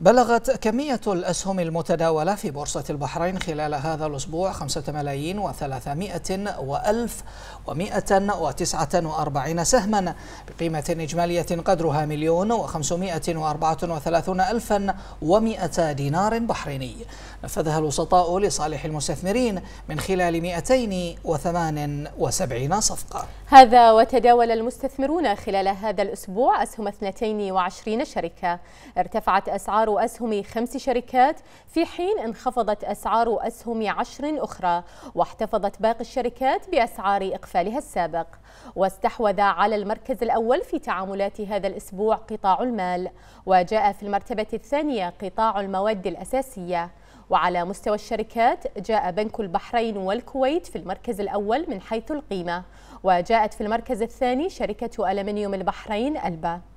بلغت كمية الأسهم المتداولة في بورصة البحرين خلال هذا الأسبوع خمسة ملايين وثلاثمائة وألف ومائة وتسعة وأربعين سهما بقيمة إجمالية قدرها مليون وأربعة وثلاثون الفا ومائة دينار بحريني نفذها الوسطاء لصالح المستثمرين من خلال 278 صفقة هذا وتداول المستثمرون خلال هذا الأسبوع أسهم 22 شركة ارتفعت أسعار أسعار أسهم خمس شركات في حين انخفضت أسعار أسهم عشر أخرى واحتفظت باقي الشركات بأسعار إقفالها السابق واستحوذ على المركز الأول في تعاملات هذا الأسبوع قطاع المال وجاء في المرتبة الثانية قطاع المواد الأساسية وعلى مستوى الشركات جاء بنك البحرين والكويت في المركز الأول من حيث القيمة وجاءت في المركز الثاني شركة ألمنيوم البحرين ألبا